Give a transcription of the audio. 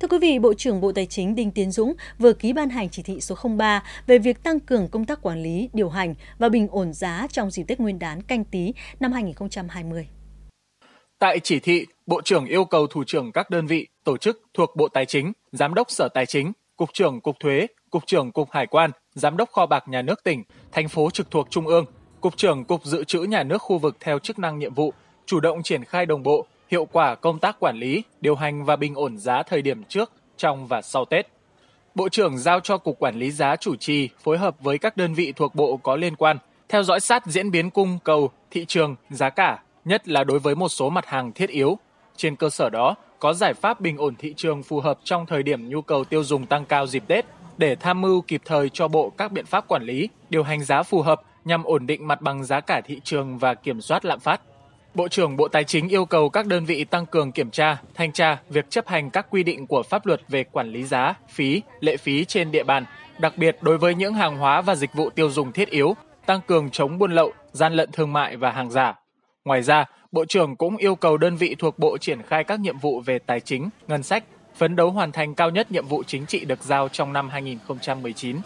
Thưa quý vị, Bộ trưởng Bộ Tài chính Đinh Tiến Dũng vừa ký ban hành chỉ thị số 03 về việc tăng cường công tác quản lý, điều hành và bình ổn giá trong dịp Tết Nguyên đán canh tí năm 2020. Tại chỉ thị, Bộ trưởng yêu cầu thủ trưởng các đơn vị, tổ chức thuộc Bộ Tài chính, Giám đốc Sở Tài chính, Cục trưởng Cục Thuế, Cục trưởng Cục Hải quan, Giám đốc Kho bạc Nhà nước tỉnh, thành phố trực thuộc Trung ương, Cục trưởng Cục Dự trữ Nhà nước khu vực theo chức năng nhiệm vụ, chủ động triển khai đồng bộ, hiệu quả công tác quản lý, điều hành và bình ổn giá thời điểm trước, trong và sau Tết. Bộ trưởng giao cho Cục Quản lý giá chủ trì phối hợp với các đơn vị thuộc bộ có liên quan, theo dõi sát diễn biến cung cầu, thị trường, giá cả, nhất là đối với một số mặt hàng thiết yếu. Trên cơ sở đó, có giải pháp bình ổn thị trường phù hợp trong thời điểm nhu cầu tiêu dùng tăng cao dịp Tết để tham mưu kịp thời cho Bộ các biện pháp quản lý, điều hành giá phù hợp nhằm ổn định mặt bằng giá cả thị trường và kiểm soát lạm phát. Bộ trưởng Bộ Tài chính yêu cầu các đơn vị tăng cường kiểm tra, thanh tra việc chấp hành các quy định của pháp luật về quản lý giá, phí, lệ phí trên địa bàn, đặc biệt đối với những hàng hóa và dịch vụ tiêu dùng thiết yếu, tăng cường chống buôn lậu, gian lận thương mại và hàng giả. Ngoài ra, Bộ trưởng cũng yêu cầu đơn vị thuộc Bộ triển khai các nhiệm vụ về tài chính, ngân sách, phấn đấu hoàn thành cao nhất nhiệm vụ chính trị được giao trong năm 2019.